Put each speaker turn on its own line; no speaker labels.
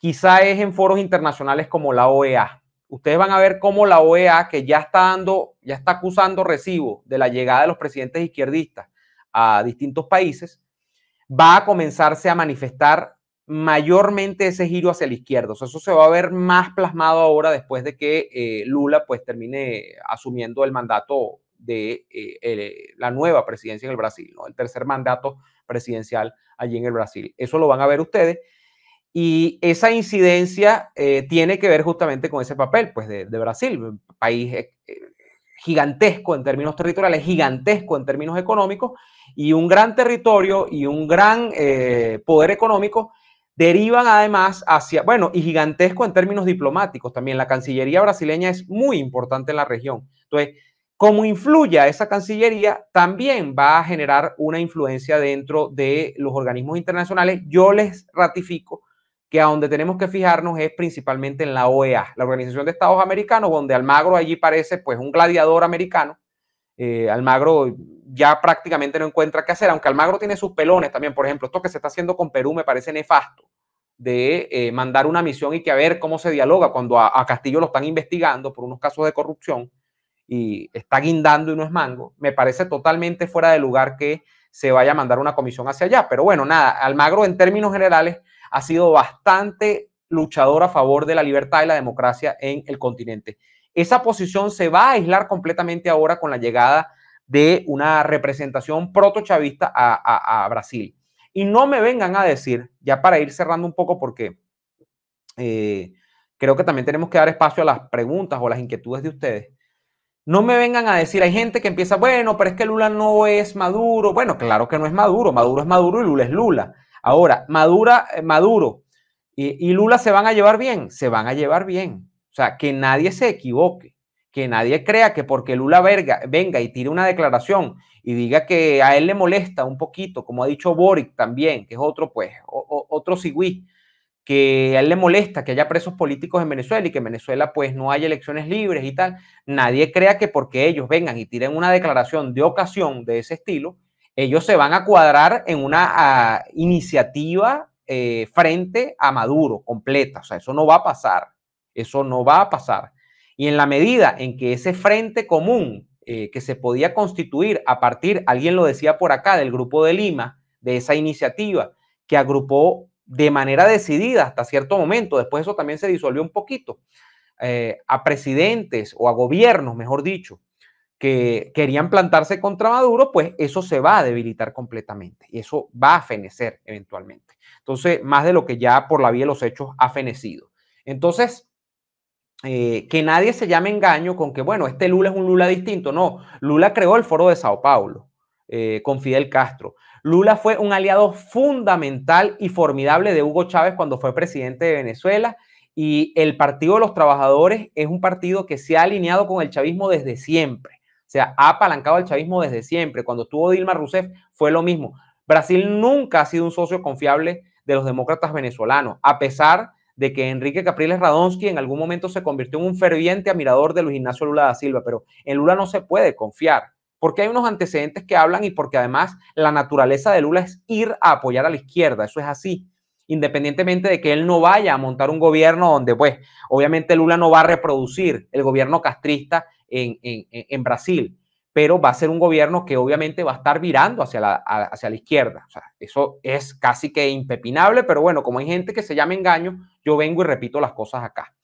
quizá es en foros internacionales como la OEA. Ustedes van a ver cómo la OEA, que ya está dando, ya está acusando recibo de la llegada de los presidentes izquierdistas a distintos países, va a comenzarse a manifestar mayormente ese giro hacia la izquierda. eso se va a ver más plasmado ahora después de que eh, Lula pues termine asumiendo el mandato de eh, la nueva presidencia en el Brasil, ¿no? el tercer mandato presidencial allí en el Brasil. Eso lo van a ver ustedes. Y esa incidencia eh, tiene que ver justamente con ese papel pues, de, de Brasil, un país gigantesco en términos territoriales, gigantesco en términos económicos, y un gran territorio y un gran poder económico derivan además hacia, bueno, y gigantesco en términos diplomáticos también. La Cancillería brasileña es muy importante en la región. Entonces, como influya esa Cancillería, también va a generar una influencia dentro de los organismos internacionales. Yo les ratifico que a donde tenemos que fijarnos es principalmente en la OEA, la Organización de Estados Americanos, donde Almagro allí parece pues un gladiador americano. Eh, Almagro ya prácticamente no encuentra qué hacer, aunque Almagro tiene sus pelones también, por ejemplo, esto que se está haciendo con Perú me parece nefasto de eh, mandar una misión y que a ver cómo se dialoga cuando a, Castillo lo están investigando por unos casos de corrupción y está guindando y no es mango, me parece totalmente fuera de lugar que se vaya a mandar una comisión hacia allá. Pero bueno, nada, Almagro en términos generales ha sido bastante luchador a favor de la libertad y la democracia en el continente. Esa posición se va a aislar completamente ahora con la llegada de una representación proto-chavista a Brasil y no me vengan a decir, ya para ir cerrando un poco, porque eh, creo que también tenemos que dar espacio a las preguntas o las inquietudes de ustedes. No me vengan a decir, hay gente que empieza, bueno, pero es que Lula no es Maduro. Bueno, claro que no es Maduro, Maduro es Maduro y Lula es Lula. Ahora, Madura, eh, Maduro y, Lula se van a llevar bien, se van a llevar bien. O sea, que nadie se equivoque, que nadie crea que porque Lula venga y tire una declaración y diga que a él le molesta un poquito, como ha dicho Boric también, que es otro, pues, otro cigüí que a él le molesta que haya presos políticos en Venezuela y que en Venezuela, pues, no haya elecciones libres y tal, nadie crea que porque ellos vengan y tiren una declaración de ocasión de ese estilo, ellos se van a cuadrar en una ah, iniciativa eh, frente a Maduro completa. O sea, eso no va a pasar. Eso no va a pasar. Y en la medida en que ese frente común eh, que se podía constituir a partir, alguien lo decía por acá, del Grupo de Lima, de esa iniciativa que agrupó de manera decidida hasta cierto momento, después eso también se disolvió un poquito, eh, a presidentes o a gobiernos, mejor dicho, que querían plantarse contra Maduro, pues eso se va a debilitar completamente y eso va a fenecer eventualmente. Entonces, más de lo que ya por la vía de los hechos ha fenecido. Entonces, eh, que nadie se llame engaño con que, bueno, este Lula es un Lula distinto. No, Lula creó el foro de Sao Paulo eh, con Fidel Castro. Lula fue un aliado fundamental y formidable de Hugo Chávez cuando fue presidente de Venezuela y el Partido de los Trabajadores es un partido que se ha alineado con el chavismo desde siempre. O sea, ha apalancado al chavismo desde siempre. Cuando estuvo Dilma Rousseff fue lo mismo. Brasil nunca ha sido un socio confiable de los demócratas venezolanos, a pesar de que Enrique Capriles Radonsky en algún momento se convirtió en un ferviente admirador de Luis Ignacio Lula da Silva, pero en Lula no se puede confiar, porque hay unos antecedentes que hablan y porque además la naturaleza de Lula es ir a apoyar a la izquierda, eso es así independientemente de que él no vaya a montar un gobierno donde, pues, obviamente Lula no va a reproducir el gobierno castrista en, en Brasil, pero va a ser un gobierno que obviamente va a estar virando hacia la, hacia la izquierda. O sea, eso es casi que impepinable, pero bueno, como hay gente que se llama engaño, yo vengo y repito las cosas acá.